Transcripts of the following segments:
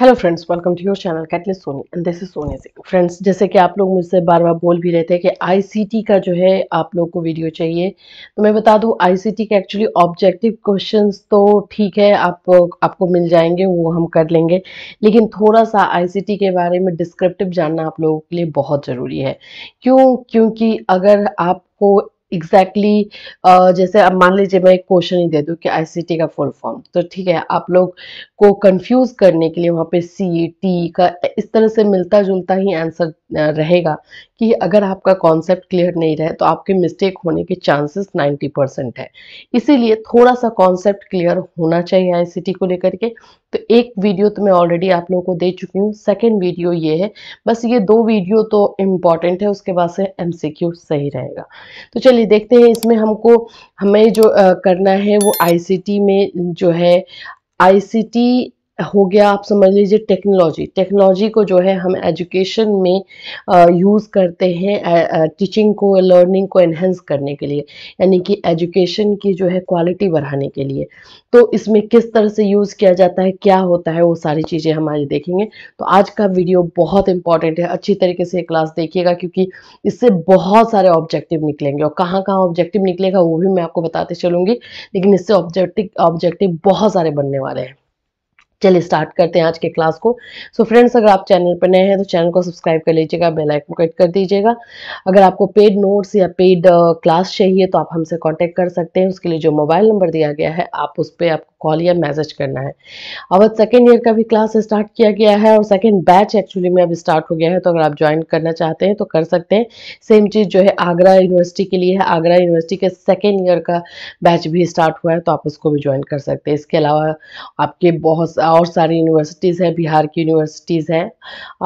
hello friends welcome to your channel catalyst Soni and this is Soni Singh friends जैसे कि आप लोग मुझसे बार बार बोल भी रहे थे कि आईसीटी का जो है आप लोग को वीडियो चाहिए तो मैं बता दूं आईसीटी के एक्चुअली ऑब्जेक्टिव क्वेश्चंस तो ठीक है आप आपको मिल जाएंगे वो हम कर लेंगे लेकिन थोड़ा सा आई के बारे में डिस्क्रिप्टिव जानना आप लोगों के लिए बहुत ज़रूरी है क्यों क्योंकि अगर आपको एग्जैक्टली exactly, uh, जैसे अब मान लीजिए मैं एक क्वेश्चन ही दे दूँ कि टी का फुल फॉर्म तो ठीक है आप लोग को कंफ्यूज करने के लिए वहाँ पे सी टी का इस तरह से मिलता जुलता ही आंसर रहेगा कि अगर आपका कॉन्सेप्ट क्लियर नहीं रहे तो आपके मिस्टेक होने के चांसेस 90 परसेंट है इसीलिए थोड़ा सा कॉन्सेप्ट क्लियर होना चाहिए आई को लेकर के तो एक वीडियो तो मैं ऑलरेडी आप लोगों को दे चुकी हूँ सेकेंड वीडियो ये है बस ये दो वीडियो तो इम्पॉर्टेंट है उसके बाद से एम सही रहेगा तो चलिए देखते हैं इसमें हमको हमें जो आ, करना है वो आई में जो है आई हो गया आप समझ लीजिए टेक्नोलॉजी टेक्नोलॉजी को जो है हम एजुकेशन में यूज़ करते हैं टीचिंग को लर्निंग को एनहेंस करने के लिए यानी कि एजुकेशन की जो है क्वालिटी बढ़ाने के लिए तो इसमें किस तरह से यूज़ किया जाता है क्या होता है वो सारी चीज़ें हम आज देखेंगे तो आज का वीडियो बहुत इंपॉर्टेंट है अच्छी तरीके से क्लास देखिएगा क्योंकि इससे बहुत सारे ऑब्जेक्टिव निकलेंगे और कहाँ कहाँ ऑब्जेक्टिव निकलेगा वो भी मैं आपको बताते चलूँगी लेकिन इससे ऑब्जेक्टिव ऑब्जेक्टिव बहुत सारे बनने वाले हैं चलिए स्टार्ट करते हैं आज के क्लास को सो so फ्रेंड्स अगर आप चैनल पर नए हैं तो चैनल को सब्सक्राइब कर लीजिएगा बेल आइकन को क्लिक कर दीजिएगा अगर आपको पेड नोट्स या पेड क्लास uh, चाहिए तो आप हमसे कांटेक्ट कर सकते हैं उसके लिए जो मोबाइल नंबर दिया गया है आप उस पर आपको कॉल या मैसेज करना है अब सेकेंड ईयर का भी क्लास स्टार्ट किया गया है और सेकेंड बैच एक्चुअली में अब स्टार्ट हो गया है तो अगर आप ज्वाइन करना चाहते हैं तो कर सकते हैं सेम चीज़ जो है आगरा यूनिवर्सिटी के लिए है आगरा यूनिवर्सिटी के सेकेंड ईयर का बैच भी स्टार्ट हुआ है तो आप उसको भी ज्वाइन कर सकते हैं इसके अलावा आपके बहुत और सारी यूनिवर्सिटीज़ हैं बिहार की यूनिवर्सिटीज़ हैं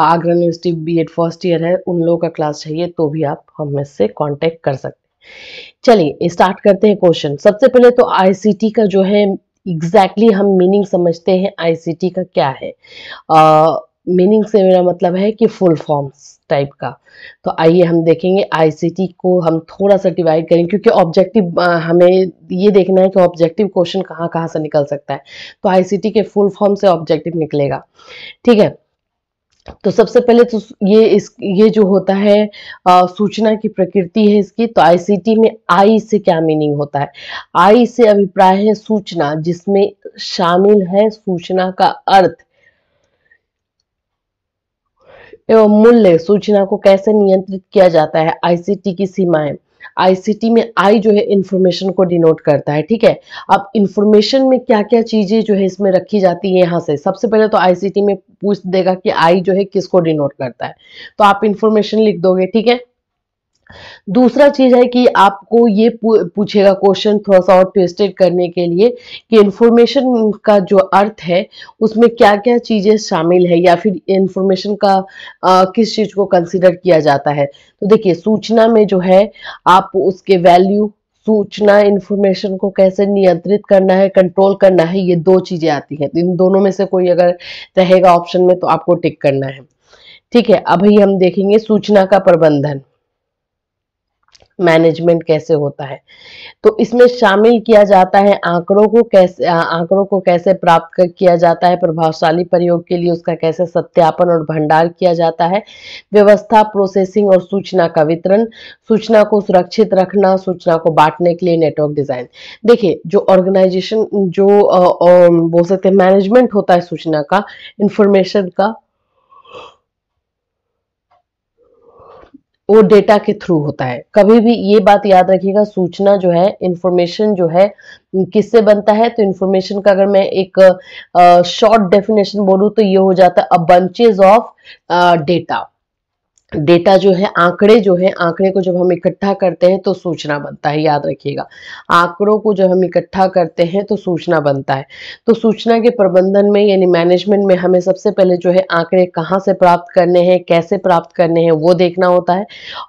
Agra university B first year है उन लोगों का क्लास चाहिए तो भी आप हमें से कॉन्टैक्ट कर सकते हैं चलिए स्टार्ट करते हैं क्वेश्चन सबसे पहले तो आईसीटी का जो है एग्जैक्टली exactly हम मीनिंग समझते हैं आईसीटी का क्या है मीनिंग से मेरा मतलब है कि फुल फॉर्म्स टाइप का तो आइए हम देखेंगे आईसीटी को हम थोड़ा सा डिवाइड करें क्योंकि ऑब्जेक्टिव हमें ये देखना है कि ऑब्जेक्टिव क्वेश्चन कहाँ कहाँ से निकल सकता है तो आईसीटी के फुल फॉर्म से ऑब्जेक्टिव निकलेगा ठीक है तो सबसे पहले तो ये इस ये जो होता है आ, सूचना की प्रकृति है इसकी तो आईसीटी में आई से क्या मीनिंग होता है आई से अभिप्राय है सूचना जिसमें शामिल है सूचना का अर्थ एवं मूल्य सूचना को कैसे नियंत्रित किया जाता है आईसीटी की सीमाएं आईसीटी में आई जो है इन्फॉर्मेशन को डिनोट करता है ठीक है अब इन्फॉर्मेशन में क्या क्या चीज़ें जो है इसमें रखी जाती है यहाँ से सबसे पहले तो आईसीटी में पूछ देगा कि आई जो है किसको डिनोट करता है तो आप इन्फॉर्मेशन लिख दोगे ठीक है दूसरा चीज है कि आपको ये पूछेगा क्वेश्चन थोड़ा सा और ट्विस्टेड करने के लिए कि इन्फॉर्मेशन का जो अर्थ है उसमें क्या क्या चीज़ें शामिल है या फिर इन्फॉर्मेशन का आ, किस चीज़ को कंसिडर किया जाता है तो देखिए सूचना में जो है आप उसके वैल्यू सूचना इन्फॉर्मेशन को कैसे नियंत्रित करना है कंट्रोल करना है ये दो चीज़ें आती हैं तो इन दोनों में से कोई अगर रहेगा ऑप्शन में तो आपको टिक करना है ठीक है अभी हम देखेंगे सूचना का प्रबंधन मैनेजमेंट कैसे होता है तो इसमें शामिल किया जाता है आंकड़ों को कैसे आंकड़ों को कैसे प्राप्त किया जाता है प्रभावशाली प्रयोग के लिए उसका कैसे सत्यापन और भंडार किया जाता है व्यवस्था प्रोसेसिंग और सूचना का वितरण सूचना को सुरक्षित रखना सूचना को बांटने के लिए नेटवर्क डिजाइन देखिए जो ऑर्गेनाइजेशन जो बोल सकते हैं मैनेजमेंट होता है सूचना का इंफॉर्मेशन का वो डेटा के थ्रू होता है कभी भी ये बात याद रखिएगा सूचना जो है इंफॉर्मेशन जो है किससे बनता है तो इंफॉर्मेशन का अगर मैं एक शॉर्ट डेफिनेशन बोलूँ तो ये हो जाता है a bunches of data data जो है आंकड़े जो है आंकड़े को जब हम इकट्ठा करते हैं तो सूचना बनता है याद रखिएगा आंकड़ों को जब हम इकट्ठा करते हैं तो सूचना बनता है तो सूचना के प्रबंधन में यानी मैनेजमेंट में हमें सबसे पहले जो है आंकड़े कहाँ से प्राप्त करने हैं कैसे प्राप्त करने हैं वो देखना होता है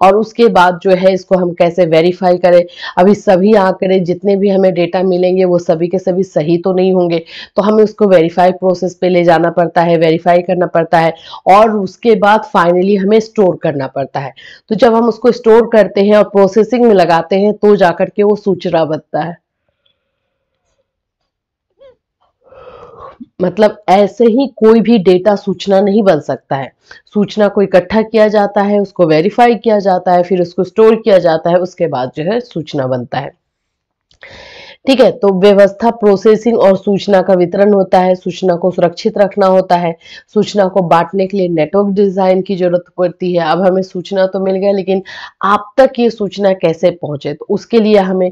और उसके बाद जो है इसको हम कैसे वेरीफाई करें अभी सभी आंकड़े जितने भी हमें डेटा मिलेंगे वो सभी के सभी सही तो नहीं होंगे तो हमें उसको वेरीफाई प्रोसेस पे ले जाना पड़ता है वेरीफाई करना पड़ता है और उसके बाद फाइनली हमें स्टोर स्टोर करना पड़ता है तो जब हम उसको स्टोर करते हैं और प्रोसेसिंग में लगाते हैं तो जाकर के वो सूचना बनता है मतलब ऐसे ही कोई भी डेटा सूचना नहीं बन सकता है सूचना को इकट्ठा किया जाता है उसको वेरीफाई किया जाता है फिर उसको स्टोर किया जाता है उसके बाद जो है सूचना बनता है ठीक है तो व्यवस्था प्रोसेसिंग और सूचना का वितरण होता है सूचना को सुरक्षित रखना होता है सूचना को बांटने के लिए नेटवर्क डिजाइन की जरूरत पड़ती है अब हमें सूचना तो मिल गया लेकिन आप तक ये सूचना कैसे पहुंचे तो उसके लिए हमें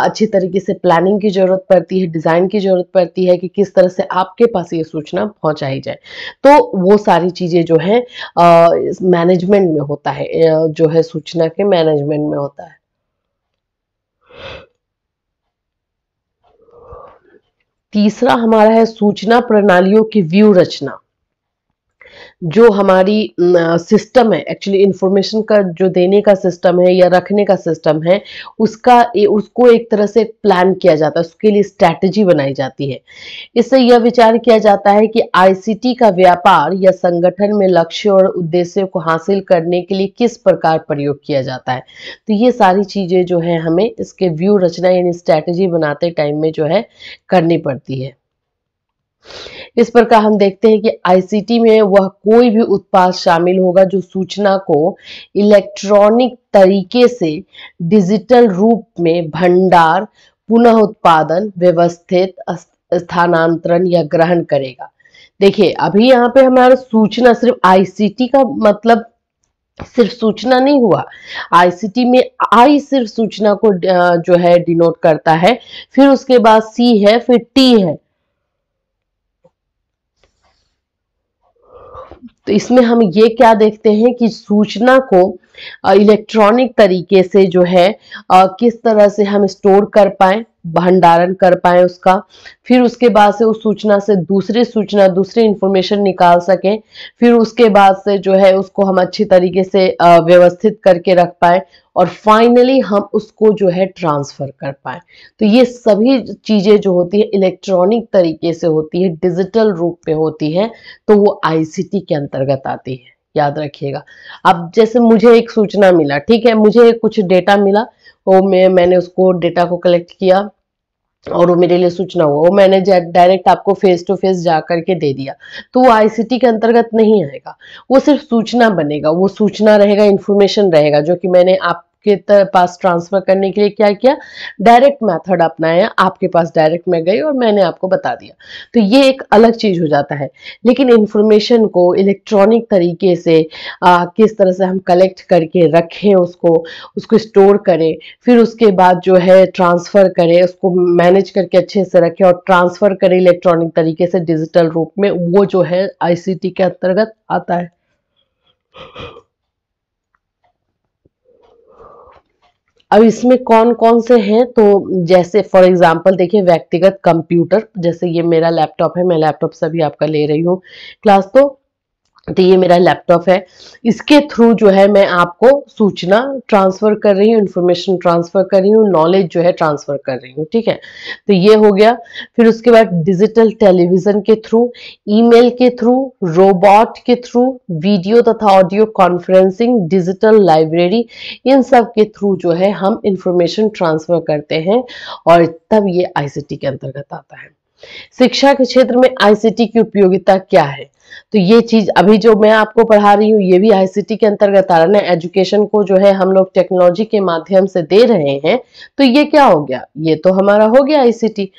अच्छी तरीके से प्लानिंग की जरूरत पड़ती है डिजाइन की जरूरत पड़ती है कि किस तरह से आपके पास ये सूचना पहुंचाई जाए तो वो सारी चीजें जो है मैनेजमेंट में होता है जो है सूचना के मैनेजमेंट में होता है तीसरा हमारा है सूचना प्रणालियों की व्यू रचना जो हमारी सिस्टम है एक्चुअली इंफॉर्मेशन का जो देने का सिस्टम है या रखने का सिस्टम है उसका उसको एक तरह से प्लान किया जाता है उसके लिए स्ट्रैटेजी बनाई जाती है इससे यह विचार किया जाता है कि आईसीटी का व्यापार या संगठन में लक्ष्य और उद्देश्य को हासिल करने के लिए किस प्रकार प्रयोग किया जाता है तो ये सारी चीज़ें जो है हमें इसके व्यू रचना यानी स्ट्रैटेजी बनाते टाइम में जो है करनी पड़ती है इस प्रकार हम देखते हैं कि आईसीटी में वह कोई भी उत्पाद शामिल होगा जो सूचना को इलेक्ट्रॉनिक तरीके से डिजिटल रूप में भंडार पुनः उत्पादन व्यवस्थित स्थानांतरण या ग्रहण करेगा देखिए अभी यहाँ पे हमारा सूचना सिर्फ आईसीटी का मतलब सिर्फ सूचना नहीं हुआ आईसीटी में आई सिर्फ सूचना को जो है डिनोट करता है फिर उसके बाद सी है फिर टी है तो इसमें हम ये क्या देखते हैं कि सूचना को इलेक्ट्रॉनिक तरीके से जो है किस तरह से हम स्टोर कर पाए भंडारण कर पाए उसका फिर उसके बाद से उस सूचना से दूसरी सूचना दूसरी इंफॉर्मेशन निकाल सके फिर उसके बाद से जो है उसको हम अच्छी तरीके से व्यवस्थित करके रख पाए और फाइनली हम उसको जो है ट्रांसफ़र कर पाए तो ये सभी चीज़ें जो होती है इलेक्ट्रॉनिक तरीके से होती है डिजिटल रूप में होती है तो वो आईसीटी के अंतर्गत आती है याद रखिएगा अब जैसे मुझे एक सूचना मिला ठीक है मुझे कुछ डेटा मिला वो मैं मैंने उसको डेटा को कलेक्ट किया और वो मेरे लिए सूचना हुआ वो मैंने डायरेक्ट आपको फेस टू फेस जा करके दे दिया तो वो आईसीटी के अंतर्गत नहीं आएगा वो सिर्फ सूचना बनेगा वो सूचना रहेगा इन्फॉर्मेशन रहेगा जो कि मैंने आप आपके पास ट्रांसफर करने के लिए क्या किया डायरेक्ट मेथड अपनाया आपके पास डायरेक्ट में गई और मैंने आपको बता दिया तो ये एक अलग चीज हो जाता है लेकिन इंफॉर्मेशन को इलेक्ट्रॉनिक तरीके से आ, किस तरह से हम कलेक्ट करके रखें उसको उसको स्टोर करें फिर उसके बाद जो है ट्रांसफर करें उसको मैनेज करके अच्छे से रखें और ट्रांसफर करें इलेक्ट्रॉनिक तरीके से डिजिटल रूप में वो जो है आईसीटी के अंतर्गत आता है अब इसमें कौन कौन से हैं तो जैसे फॉर एग्जांपल देखिए व्यक्तिगत कंप्यूटर जैसे ये मेरा लैपटॉप है मैं लैपटॉप से भी आपका ले रही हूँ क्लास तो तो ये मेरा लैपटॉप है इसके थ्रू जो है मैं आपको सूचना ट्रांसफ़र कर रही हूँ इन्फॉर्मेशन ट्रांसफ़र कर रही हूँ नॉलेज जो है ट्रांसफ़र कर रही हूँ ठीक है तो ये हो गया फिर उसके बाद डिजिटल टेलीविज़न के थ्रू ईमेल के थ्रू रोबोट के थ्रू वीडियो तथा ऑडियो कॉन्फ्रेंसिंग डिजिटल लाइब्रेरी इन सब के थ्रू जो है हम इंफॉर्मेशन ट्रांसफ़र करते हैं और तब ये आई के अंतर्गत आता है शिक्षा के क्षेत्र में आईसीटी की उपयोगिता क्या है तो ये चीज अभी जो मैं आपको पढ़ा रही हूँ ये भी आईसीटी के अंतर्गत आ रहा है एजुकेशन को जो है हम लोग टेक्नोलॉजी के माध्यम से दे रहे हैं तो ये क्या हो गया ये तो हमारा हो गया आईसीटी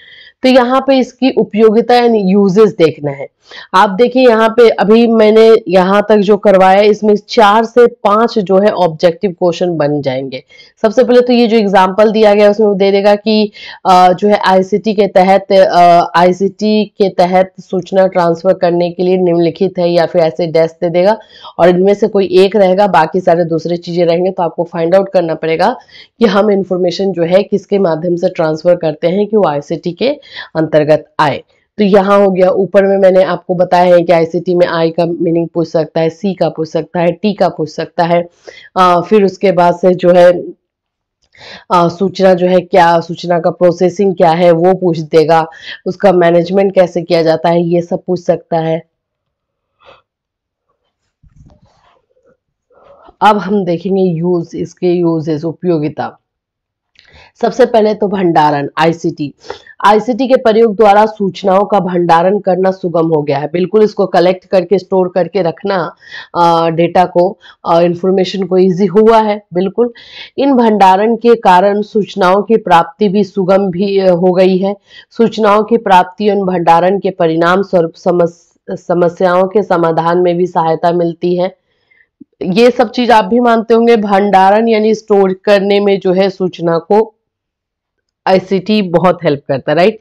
तो यहाँ पे इसकी उपयोगिता एंड यूजेस देखना है आप देखिए यहाँ पे अभी मैंने यहाँ तक जो करवाया इसमें चार से पांच जो है ऑब्जेक्टिव क्वेश्चन बन जाएंगे सबसे पहले तो ये जो एग्जाम्पल दिया गया उसमें दे देगा कि जो है आईसीटी के तहत आईसीटी के तहत सूचना ट्रांसफर करने के लिए निम्नलिखित है या फिर ऐसे डेस्क दे देगा और इनमें से कोई एक रहेगा बाकी सारे दूसरे चीजें रहेंगे तो आपको फाइंड आउट करना पड़ेगा कि हम इन्फॉर्मेशन जो है किसके माध्यम से ट्रांसफर करते हैं कि वो आईसीटी के अंतर्गत आय तो यहाँ हो गया ऊपर में मैंने आपको बताया है कि आईसीटी में आई का मीनिंग पूछ सकता है सी का पूछ सकता है टी का पूछ सकता है आ, फिर उसके बाद से जो है आ, सूचना जो है क्या सूचना का प्रोसेसिंग क्या है वो पूछ देगा उसका मैनेजमेंट कैसे किया जाता है ये सब पूछ सकता है अब हम देखेंगे यूज इसके यूजेस उपयोगिता सबसे पहले तो भंडारण आईसीटी आईसीटी के प्रयोग द्वारा सूचनाओं का भंडारण करना सुगम हो गया है बिल्कुल इसको कलेक्ट करके स्टोर करके रखना डेटा को इंफॉर्मेशन को इजी हुआ है बिल्कुल इन भंडारण के कारण सूचनाओं की प्राप्ति भी सुगम भी हो गई है सूचनाओं की प्राप्ति और भंडारण के परिणाम स्वरूप समस्याओं के समाधान में भी सहायता मिलती है ये सब चीज आप भी मानते होंगे भंडारण यानी स्टोर करने में जो है सूचना को आईसीटी बहुत हेल्प करता है राइट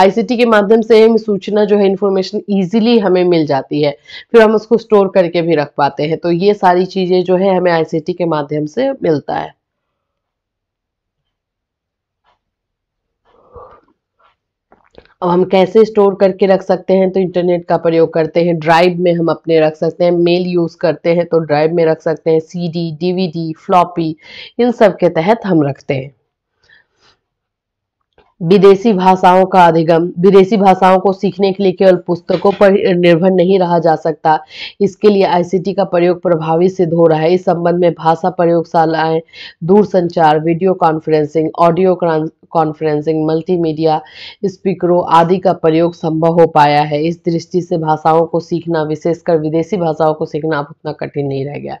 आईसीटी के माध्यम से हम सूचना जो है इन्फॉर्मेशन इजीली हमें मिल जाती है फिर हम उसको स्टोर करके भी रख पाते हैं तो ये सारी चीजें जो है हमें आईसीटी के माध्यम से मिलता है अब हम कैसे स्टोर करके रख सकते हैं तो इंटरनेट का प्रयोग करते हैं ड्राइव में हम अपने रख सकते हैं मेल यूज़ करते हैं तो ड्राइव में रख सकते हैं सीडी, डीवीडी, फ्लॉपी इन सब के तहत हम रखते हैं विदेशी भाषाओं का अधिगम विदेशी भाषाओं को सीखने के लिए केवल पुस्तकों पर निर्भर नहीं रहा जा सकता इसके लिए आईसीटी का प्रयोग प्रभावी सिद्ध हो रहा है इस संबंध में भाषा प्रयोगशालाएं दूरसंचार video conferencing audio conferencing multimedia स्पीकरों आदि का प्रयोग संभव हो पाया है इस दृष्टि से भाषाओं को सीखना विशेषकर विदेशी भाषाओं को सीखना अब उतना कठिन नहीं रह गया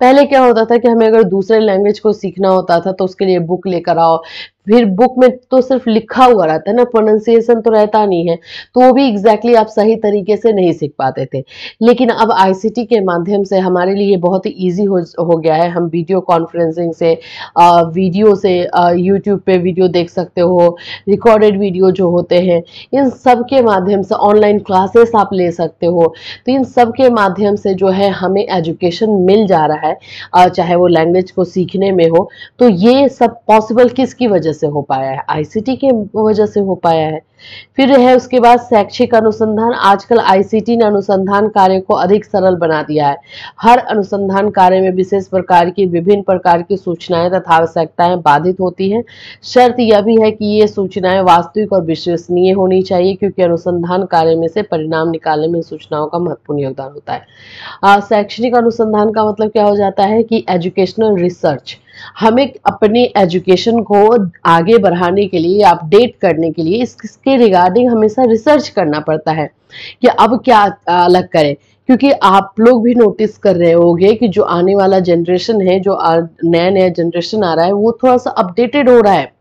पहले क्या होता था कि हमें अगर दूसरे लैंग्वेज को सीखना होता था तो उसके लिए बुक लेकर आओ फिर बुक में तो सिर्फ लिखा हुआ रहता है ना प्रोनाउंसिएशन तो रहता नहीं है तो वो भी एग्जैक्टली exactly आप सही तरीके से नहीं सीख पाते थे लेकिन अब आईसीटी के माध्यम से हमारे लिए बहुत ही ईजी हो, हो गया है हम वीडियो कॉन्फ्रेंसिंग से आ, वीडियो से यूट्यूब पे वीडियो देख देख सकते हो रिकॉर्डेड वीडियो जो होते हैं इन सब के माध्यम से ऑनलाइन क्लासेस आप ले सकते हो तो इन सब के माध्यम से जो है हमें एजुकेशन मिल जा रहा है चाहे वो लैंग्वेज को सीखने में हो तो ये सब पॉसिबल किसकी वजह से हो पाया है आईसीटी के वजह से हो पाया है फिर है उसके बाद शैक्षिक अनुसंधान आजकल आईसीटी ने अनुसंधान कार्य को अधिक सरल बना दिया है हर अनुसंधान कार्य में विशेष प्रकार की विभिन्न प्रकार की सूचनाएं तथा आवश्यकताएं बाधित होती हैं शर्त यह भी है कि ये सूचनाएं वास्तविक और विश्वसनीय होनी चाहिए क्योंकि अनुसंधान कार्य में से परिणाम निकालने में सूचनाओं का महत्वपूर्ण योगदान होता है शैक्षणिक अनुसंधान का मतलब क्या हो जाता है कि एजुकेशनल रिसर्च हमें अपने एजुकेशन को आगे बढ़ाने के लिए अपडेट करने के लिए इसके रिगार्डिंग हमेशा रिसर्च करना पड़ता है कि अब क्या अलग करें क्योंकि आप लोग भी नोटिस कर रहे होंगे कि जो आने वाला जनरेशन है जो नया नया जनरेशन आ रहा है वो थोड़ा सा अपडेटेड हो रहा है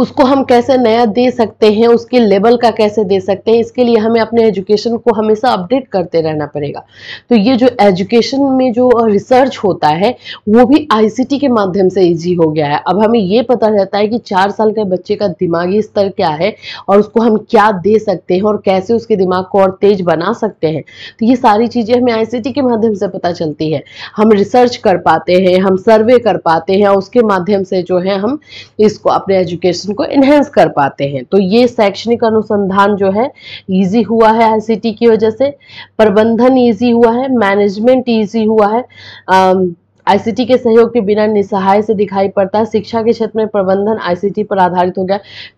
उसको हम कैसे नया दे सकते हैं उसके लेवल का कैसे दे सकते हैं इसके लिए हमें अपने एजुकेशन को हमेशा अपडेट करते रहना पड़ेगा तो ये जो एजुकेशन में जो रिसर्च होता है वो भी आईसीटी के माध्यम से ईजी हो गया है अब हमें ये पता रहता है कि चार साल के बच्चे का दिमागी स्तर क्या है और उसको हम क्या दे सकते हैं और कैसे उसके दिमाग को और तेज बना सकते हैं तो ये सारी चीज़ें हमें आईसीटी के माध्यम से पता चलती है हम रिसर्च कर पाते हैं हम सर्वे कर पाते हैं उसके माध्यम से जो है हम इसको अपने एजुकेशन एजुकेशन को एनहेंस कर पाते हैं तो ये शैक्षणिक अनुसंधान जो है इजी हुआ है आईसीटी की वजह से प्रबंधन ईजी हुआ है मैनेजमेंट इजी हुआ है आईसीटी के सहयोग के बिना निसहाय से दिखाई पड़ता है शिक्षा के क्षेत्र में प्रबंधन आईसीटी पर आधारित हो गया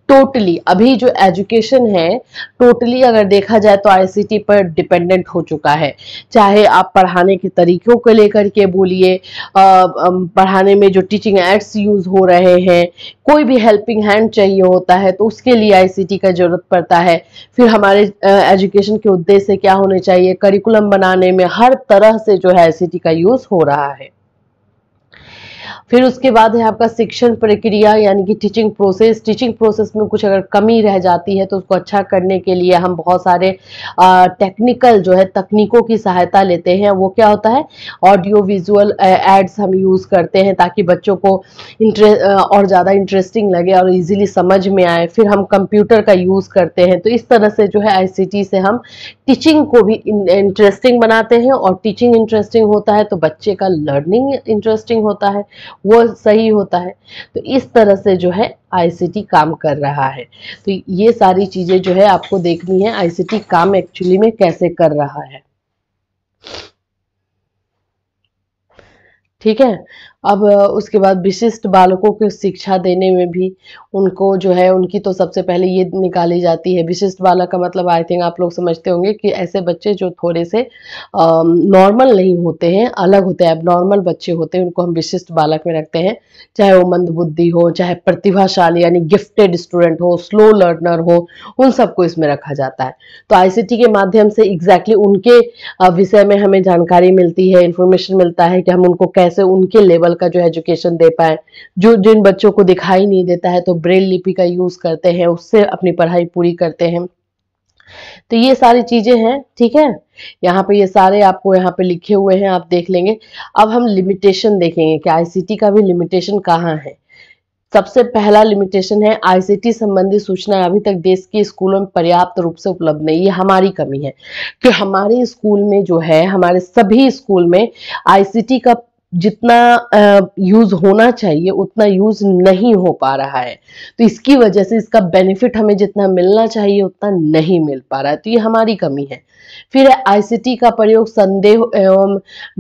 टोटली अभी जो एजुकेशन है टोटली अगर देखा जाए तो आईसीटी पर डिपेंडेंट हो चुका है चाहे आप पढ़ाने के तरीकों को लेकर के बोलिए पढ़ाने में जो टीचिंग एड्स यूज हो रहे हैं कोई भी हेल्पिंग हैंड चाहिए होता है तो उसके लिए आईसीटी का जरूरत पड़ता है फिर हमारे एजुकेशन के उद्देश्य क्या होने चाहिए करिकुलम बनाने में हर तरह से जो है आई का यूज हो रहा है फिर उसके बाद है आपका शिक्षण प्रक्रिया यानी कि टीचिंग प्रोसेस टीचिंग प्रोसेस में कुछ अगर कमी रह जाती है तो उसको अच्छा करने के लिए हम बहुत सारे टेक्निकल जो है तकनीकों की सहायता लेते हैं वो क्या होता है ऑडियो विजुअल एड्स हम यूज़ करते हैं ताकि बच्चों को इंटरे और ज़्यादा इंटरेस्टिंग लगे और ईजिली समझ में आए फिर हम कंप्यूटर का यूज़ करते हैं तो इस तरह से जो है आईसीटी से हम टीचिंग को भी इंटरेस्टिंग बनाते हैं और टीचिंग इंटरेस्टिंग होता है तो बच्चे का लर्निंग इंटरेस्टिंग होता है वो सही होता है तो इस तरह से जो है आईसीटी काम कर रहा है तो ये सारी चीज़ें जो है आपको देखनी है आईसीटी काम एक्चुअली में कैसे कर रहा है ठीक है अब उसके बाद विशिष्ट बालकों को शिक्षा देने में भी उनको जो है उनकी तो सबसे पहले ये निकाली जाती है विशिष्ट बालक का मतलब आई थिंक आप लोग समझते होंगे कि ऐसे बच्चे जो थोड़े से नॉर्मल नहीं होते हैं अलग होते हैं अब नॉर्मल बच्चे होते हैं उनको हम विशिष्ट बालक में रखते हैं चाहे वो मंदबुद्धि हो चाहे प्रतिभाशाली यानी गिफ्टेड स्टूडेंट हो स्लो लर्नर हो उन सबको इसमें रखा जाता है तो आईसीटी के माध्यम से एग्जैक्टली exactly उनके विषय में हमें जानकारी मिलती है इंफॉर्मेशन मिलता है कि हम उनको कैसे उनके लेवल लेवल का जो एजुकेशन दे पाए जो जिन बच्चों को दिखाई नहीं देता है तो ब्रेल लिपि का यूज़ करते हैं उससे अपनी पढ़ाई पूरी करते हैं तो ये सारी चीज़ें हैं ठीक है यहाँ पे ये सारे आपको यहाँ पे लिखे हुए हैं आप देख लेंगे अब हम लिमिटेशन देखेंगे कि आईसीटी का भी लिमिटेशन कहाँ है सबसे पहला लिमिटेशन है आईसीटी संबंधी सूचना अभी तक देश के स्कूलों में पर्याप्त रूप से उपलब्ध नहीं ये हमारी कमी है कि तो हमारे स्कूल में जो है हमारे सभी स्कूल में आईसीटी का जितना यूज़ होना चाहिए उतना यूज़ नहीं हो पा रहा है तो इसकी वजह से इसका बेनिफिट हमें जितना मिलना चाहिए उतना नहीं मिल पा रहा है तो ये हमारी कमी है फिर आईसीटी का प्रयोग संदेह एवं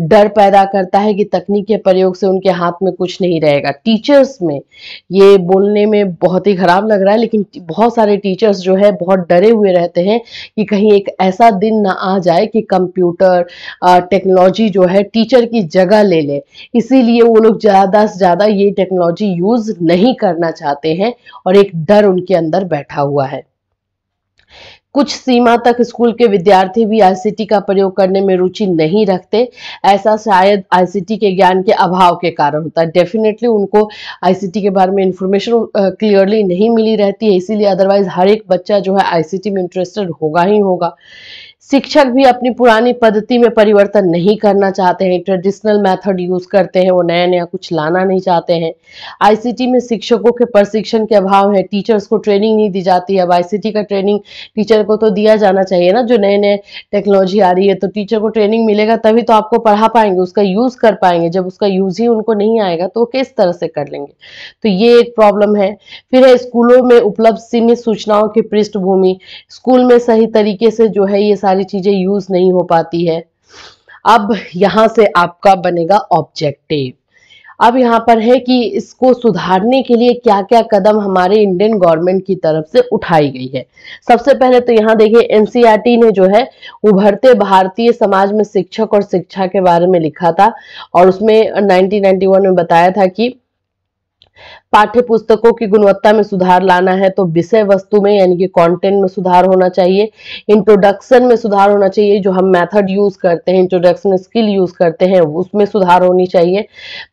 डर पैदा करता है कि तकनीक के प्रयोग से उनके हाथ में कुछ नहीं रहेगा टीचर्स में ये बोलने में बहुत ही खराब लग रहा है लेकिन बहुत सारे टीचर्स जो है बहुत डरे हुए रहते हैं कि कहीं एक ऐसा दिन ना आ जाए कि कंप्यूटर टेक्नोलॉजी जो है टीचर की जगह ले ले इसीलिए वो लोग ज़्यादा से ज़्यादा ये टेक्नोलॉजी यूज़ नहीं करना चाहते हैं और एक डर उनके अंदर बैठा हुआ है कुछ सीमा तक स्कूल के विद्यार्थी भी आईसीटी का प्रयोग करने में रुचि नहीं रखते ऐसा शायद आईसीटी के ज्ञान के अभाव के कारण होता है डेफिनेटली उनको आईसीटी के बारे में इंफॉर्मेशन क्लियरली नहीं मिली रहती है इसीलिए अदरवाइज हर एक बच्चा जो है आईसीटी में इंटरेस्टेड होगा ही होगा शिक्षक भी अपनी पुरानी पद्धति में परिवर्तन नहीं करना चाहते हैं ट्रेडिशनल मेथड यूज करते हैं वो नया नया कुछ लाना नहीं चाहते हैं आईसीटी में शिक्षकों के प्रशिक्षण के अभाव है टीचर्स को ट्रेनिंग नहीं दी जाती है अब आईसीटी का ट्रेनिंग टीचर को तो दिया जाना चाहिए ना जो नए नए टेक्नोलॉजी आ रही है तो टीचर को ट्रेनिंग मिलेगा तभी तो आपको पढ़ा पाएंगे उसका यूज कर पाएंगे जब उसका यूज ही उनको नहीं आएगा तो वो किस तरह से कर लेंगे तो ये एक प्रॉब्लम है फिर है स्कूलों में उपलब्ध सीमित सूचनाओं की पृष्ठभूमि स्कूल में सही तरीके से जो है ये सारी सारी चीजें यूज नहीं हो पाती है अब यहां से आपका बनेगा ऑब्जेक्टिव अब यहां पर है कि इसको सुधारने के लिए क्या क्या कदम हमारे इंडियन गवर्नमेंट की तरफ से उठाई गई है सबसे पहले तो यहां देखिए एनसीईआरटी e ने जो है उभरते भारतीय समाज में शिक्षक और शिक्षा के बारे में लिखा था और उसमें 1991 में बताया था कि पाठ्य पुस्तकों की गुणवत्ता में सुधार लाना है तो विषय वस्तु में यानी कि कंटेंट में सुधार होना चाहिए इंट्रोडक्शन में सुधार होना चाहिए जो हम मेथड यूज करते हैं इंट्रोडक्शन स्किल यूज करते हैं उसमें सुधार होनी चाहिए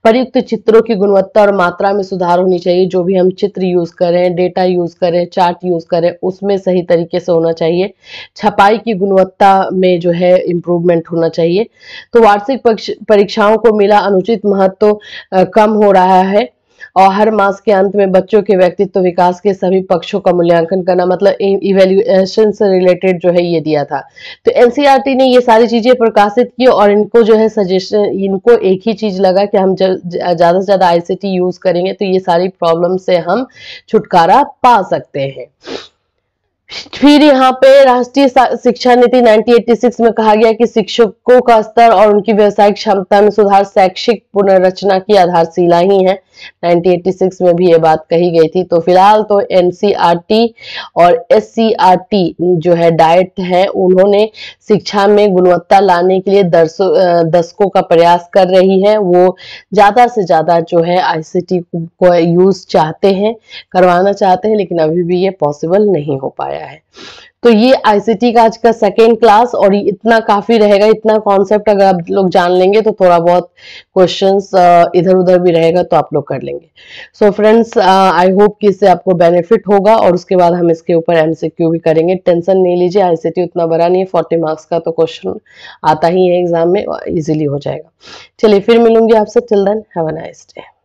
प्रयुक्त चित्रों की गुणवत्ता और मात्रा में सुधार होनी चाहिए जो भी हम चित्र यूज करें डेटा यूज करें चार्ट यूज करें उसमें सही तरीके से होना चाहिए छपाई की गुणवत्ता में जो है इम्प्रूवमेंट होना चाहिए तो वार्षिक परीक्षाओं को मिला अनुचित महत्व कम हो रहा है और हर मास के अंत में बच्चों के व्यक्तित्व विकास के सभी पक्षों का मूल्यांकन करना मतलब इवेल्युएशन से रिलेटेड जो है ये दिया था तो एनसीईआरटी e ने ये सारी चीजें प्रकाशित की और इनको जो है सजेशन इनको एक ही चीज लगा कि हम ज्यादा से ज्यादा आईसीटी यूज करेंगे तो ये सारी प्रॉब्लम से हम छुटकारा पा सकते हैं फिर यहाँ पे राष्ट्रीय शिक्षा नीति 1986 में कहा गया कि शिक्षकों का स्तर और उनकी व्यवसायिक क्षमता में सुधार शैक्षिक पुनर्रचना की आधारशिला ही है 1986 में भी ये बात कही गई थी तो फिलहाल तो एनसीईआरटी e और एस e जो है डाइट है उन्होंने शिक्षा में गुणवत्ता लाने के लिए दशकों का प्रयास कर रही है वो ज़्यादा से ज़्यादा जो है आईसीटी को यूज़ चाहते हैं करवाना चाहते हैं लेकिन अभी भी ये पॉसिबल नहीं हो पाया है तो ये आईसीटी का आज का सेकेंड क्लास और इतना काफी रहेगा इतना कॉन्सेप्ट अगर आप लोग जान लेंगे तो थोड़ा बहुत क्वेश्चंस इधर उधर भी रहेगा तो आप लोग कर लेंगे सो फ्रेंड्स आई होप कि इससे आपको बेनिफिट होगा और उसके बाद हम इसके ऊपर एमसीक्यू भी करेंगे टेंशन नहीं लीजिए आईसीटी उतना बड़ा नहीं है फोर्टी मार्क्स का तो क्वेश्चन आता ही है एग्जाम में इजिली हो जाएगा चलिए फिर मिलूंगी आपसे टिल देन है